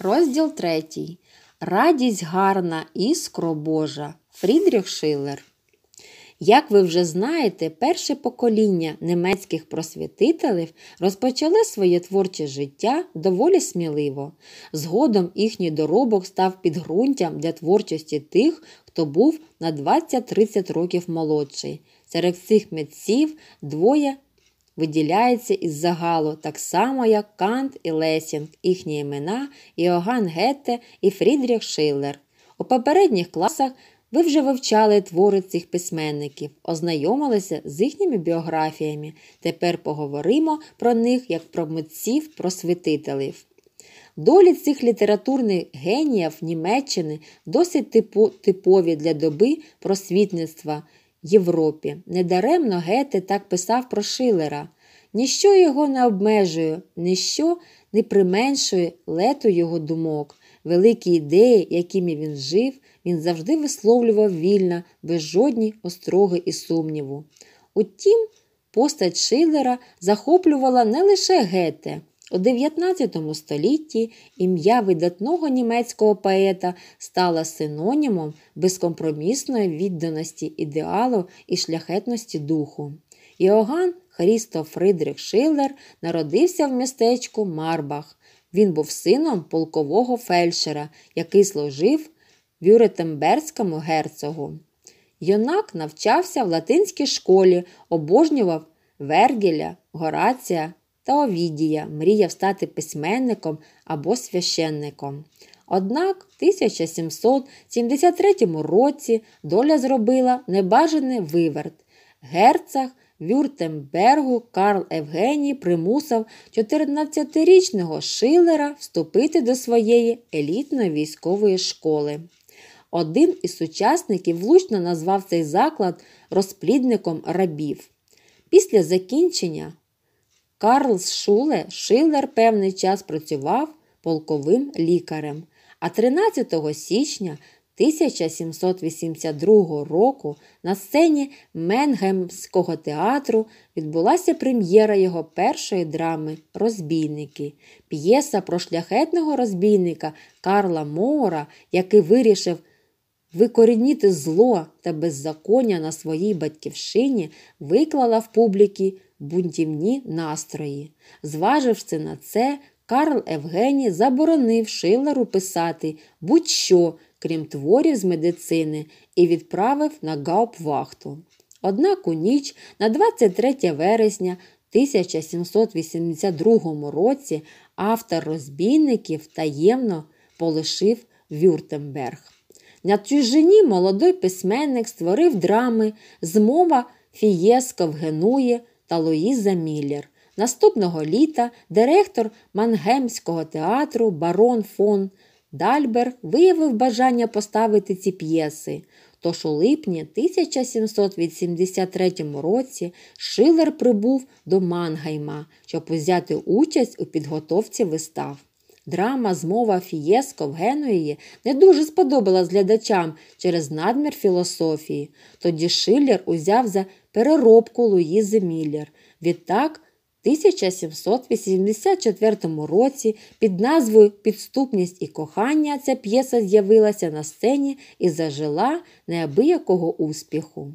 Розділ 3. Радість гарна, іскро Божа. Фрідріх Шилер. Як ви вже знаєте, перше покоління немецьких просвітителів розпочали своє творче життя доволі сміливо. Згодом їхній доробок став підґрунтям для творчості тих, хто був на 20-30 років молодший. Серед цих митців двоє Виділяється із загалу, так само, як Кант і Лесінг, їхні імена, Іоганн Гетте і Фрідріх Шиллер. У попередніх класах ви вже вивчали твори цих письменників, ознайомилися з їхніми біографіями. Тепер поговоримо про них як про митців, просвітителів. Долі цих літературних геніїв Німеччини досить типу, типові для доби просвітництва. Європі. Недаремно Гете так писав про Шилера. Ніщо його не обмежує, ніщо не применшує лету його думок. Великі ідеї, якими він жив, він завжди висловлював вільно, без жодні остроги і сумніву. Утім, постать Шилера захоплювала не лише Гете. У XIX столітті ім'я видатного німецького поета стало синонімом безкомпромісної відданості ідеалу і шляхетності духу. Іоганн Хрісто Фридрих Шиллер народився в містечку Марбах. Він був сином полкового фельдшера, який служив Вюретемберському герцогу. Юнак навчався в латинській школі, обожнював Вергіля, Горація та Овідія мріяв стати письменником або священником. Однак, в 1773 році доля зробила небажаний виверт. Герцог Вюртембергу Карл Евгеній примусив 14-річного Шилера вступити до своєї елітної військової школи. Один із сучасників влучно назвав цей заклад розплідником рабів. Після закінчення Карлс Шуле Шиллер певний час працював полковим лікарем, а 13 січня 1782 року на сцені Менгемського театру відбулася прем'єра його першої драми Розбійники. П'єса про шляхетного розбійника Карла Моора, який вирішив викорінити зло та беззаконня на своїй батьківщині, виклала в публіки бунтівні настрої. Зваживши на це, Карл Евгеній заборонив Шилеру писати будь-що, крім творів з медицини, і відправив на гаупвахту. Однак у ніч, на 23 вересня 1782 році, автор розбійників таємно полишив Вюртемберг. На чужині молодий письменник створив драми, змова фієско в Генуї, та Луїза Міллер. Наступного літа директор Мангемського театру барон фон Дальбер виявив бажання поставити ці п'єси. Тож у липні 1783 році Шилер прибув до Мангайма, щоб узяти участь у підготовці вистав. Драма змова Фієско в Генуї не дуже сподобалась глядачам через надмір філософії. Тоді Шиллер узяв за переробку Луїзи Міллер. Відтак, в 1784 році під назвою Підступність і кохання ця п'єса з'явилася на сцені і зажила неабиякого успіху.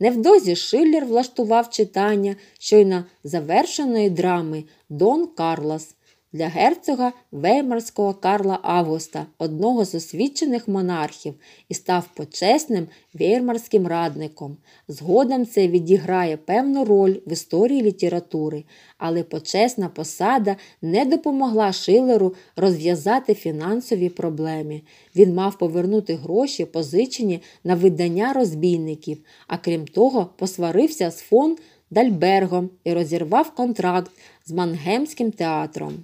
Невдовзі Шиллер влаштував читання щойно завершеної драми Дон Карлос для герцога Веймарського Карла Августа, одного з освічених монархів, і став почесним веймарським радником. Згодом це відіграє певну роль в історії літератури, але почесна посада не допомогла Шилеру розв'язати фінансові проблеми. Він мав повернути гроші, позичені на видання розбійників, а крім того, посварився з фон Дальбергом і розірвав контракт з Мангемським театром.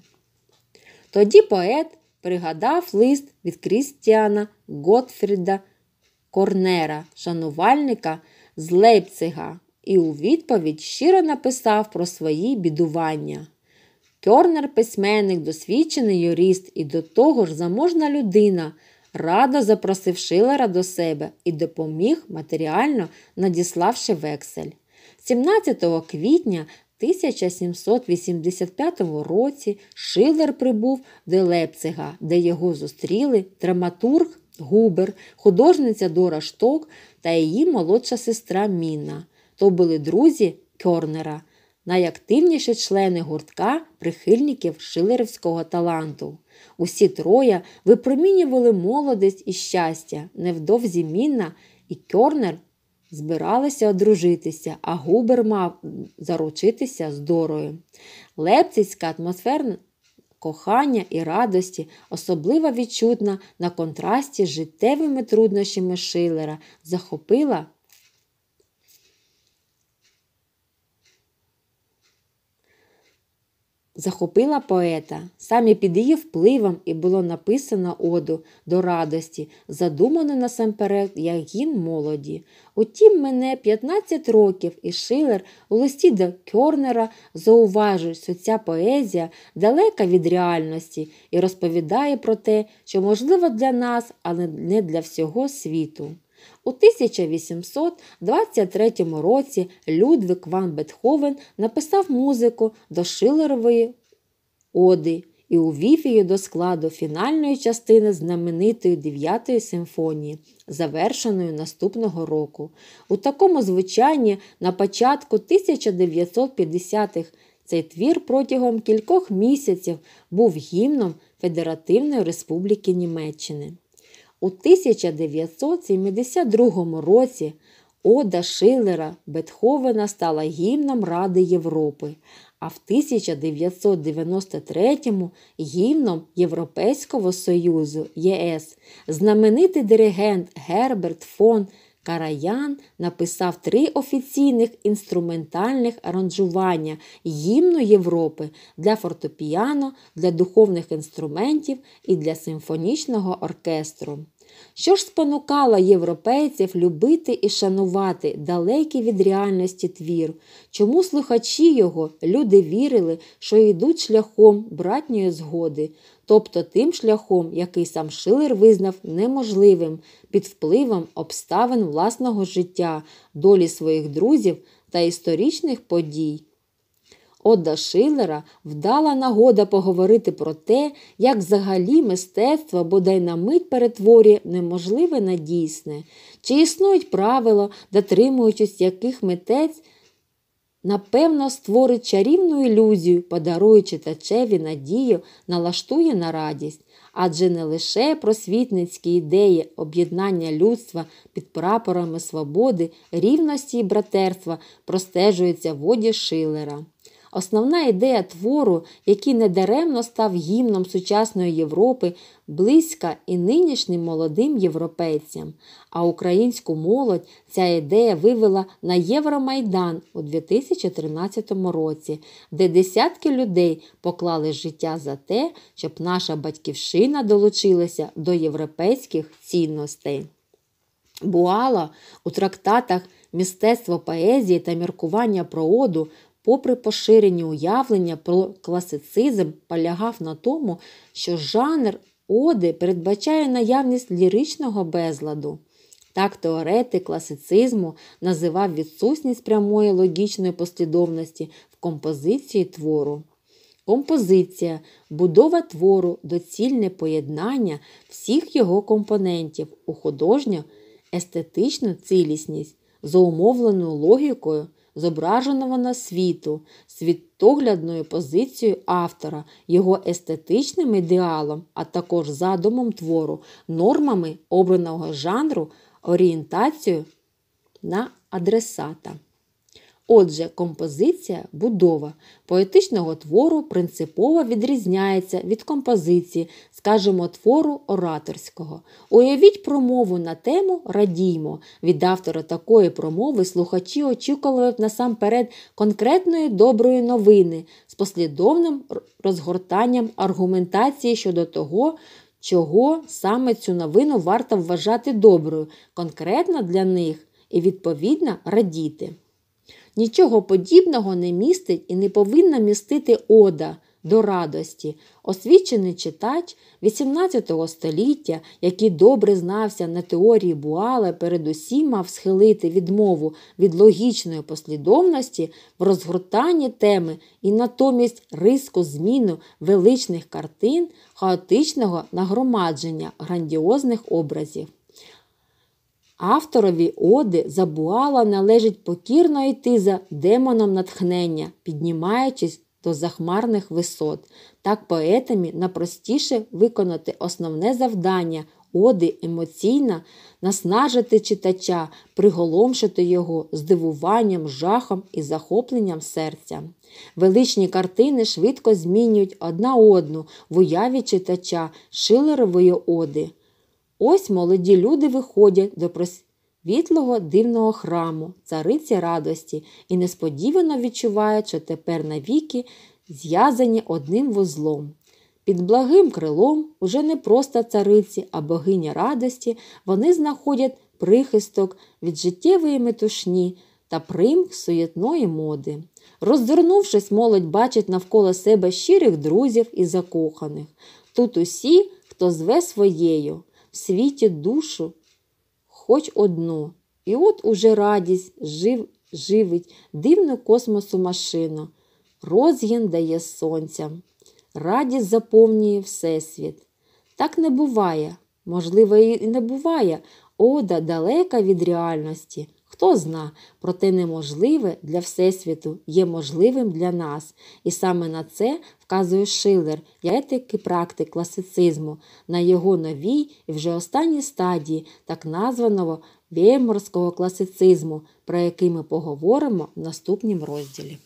Тоді поет пригадав лист від Крістіана Готфріда Корнера, шанувальника з Лейпцига, і у відповідь щиро написав про свої бідування. Кьорнер письменник, досвідчений юрист і до того ж заможна людина, радо запросив Шилера до себе і допоміг матеріально надіславши вексель. 17 квітня 1785 році Шилер прибув до Лепцига, де його зустріли драматург Губер, художниця Дора Шток та її молодша сестра Міна. То були друзі Кьорнера, найактивніші члени гуртка прихильників шилерівського таланту. Усі троє випромінювали молодість і щастя, невдовзі Мінна і Кьорнер збиралися одружитися, а губер мав заручитися з Дорою. Лепцицька атмосфера кохання і радості особливо відчутна на контрасті з життєвими труднощами Шилера, захопила захопила поета саме під її впливом і було написано оду до радості, задумано насамперед як гімн молоді. Утім, мене 15 років, і Шилер у листі до Кьорнера зауважує, що ця поезія далека від реальності і розповідає про те, що можливо для нас, але не для всього світу. У 1823 році Людвік Ван Бетховен написав музику до Шилерової оди і увів її до складу фінальної частини знаменитої дев'ятої симфонії, завершеної наступного року. У такому звучанні на початку 1950-х цей твір протягом кількох місяців був гімном Федеративної Республіки Німеччини. У 1972 році Ода Шиллера Бетховена стала гімном Ради Європи, а в 1993-му гімном Європейського Союзу ЄС. Знаменитий диригент Герберт фон Караян написав три офіційних інструментальних аранжування гімну Європи для фортепіано, для духовних інструментів і для симфонічного оркестру. Що ж спонукало європейців любити і шанувати далекий від реальності твір? Чому слухачі його, люди вірили, що йдуть шляхом братньої згоди, тобто тим шляхом, який сам Шилер визнав неможливим під впливом обставин власного життя, долі своїх друзів та історичних подій? Одда Шилера вдала нагода поговорити про те, як взагалі мистецтво бодай на мить перетворює неможливе на дійсне, чи існують правила, дотримуючись яких митець. Напевно, створить чарівну ілюзію, подаруючи читачеві надію, налаштує на радість, адже не лише просвітницькі ідеї об'єднання людства під прапорами свободи, рівності і братерства простежуються в воді Шилера. Основна ідея твору, який недаремно став гімном сучасної Європи, близька і нинішнім молодим європейцям. А українську молодь ця ідея вивела на Євромайдан у 2013 році, де десятки людей поклали життя за те, щоб наша батьківщина долучилася до європейських цінностей. Буала у трактатах. Містецтво поезії та міркування про оду попри поширені уявлення про класицизм, полягав на тому, що жанр оди передбачає наявність ліричного безладу. Так, теоретик класицизму називав відсутність прямої логічної послідовності в композиції твору. Композиція будова твору, доцільне поєднання всіх його компонентів у художню, естетичну цілісність, заумовлену логікою зображеного на світу, світоглядною позицією автора, його естетичним ідеалом, а також задумом твору, нормами обраного жанру, орієнтацією на адресата. Отже, композиція будова поетичного твору принципово відрізняється від композиції, скажімо, твору ораторського. Уявіть промову на тему Радіймо. Від автора такої промови слухачі очікували насамперед конкретної доброї новини з послідовним розгортанням аргументації щодо того. Чого саме цю новину варто вважати доброю, конкретно для них, і відповідно радіти. Нічого подібного не містить і не повинна містити ода до радості, освічений читач 18 століття, який добре знався на теорії Буале, передусім мав схилити відмову від логічної послідовності в розгортанні теми і натомість риску зміну величних картин, хаотичного нагромадження грандіозних образів. Авторові оди Забуала належить покірно йти за демоном натхнення, піднімаючись до захмарних висот. Так поетамі напростіше виконати основне завдання оди емоційна, наснажити читача, приголомшити його здивуванням, жахом і захопленням серця. Величні картини швидко змінюють одна одну в уяві читача шилерової оди. Ось молоді люди виходять до просвітлого дивного храму, цариці радості, і несподівано відчувають, що тепер навіки зв'язані одним вузлом. Під благим крилом, уже не просто цариці, а богиня радості, вони знаходять прихисток від життєвої метушні та примк суєтної моди. Роздорнувшись, молодь бачить навколо себе щирих друзів і закоханих. Тут усі, хто зве своєю в світі душу хоч одну. І от уже радість жив, живить дивну космосу машину, розгін дає сонцям, радість заповнює Всесвіт. Так не буває, можливо, і не буває, ода далека від реальності. Хто зна, проте неможливе для Всесвіту є можливим для нас, і саме на це вказує Шилер, етики практик класицизму, на його новій і вже останній стадії так названого вєморського класицизму, про який ми поговоримо в наступному розділі.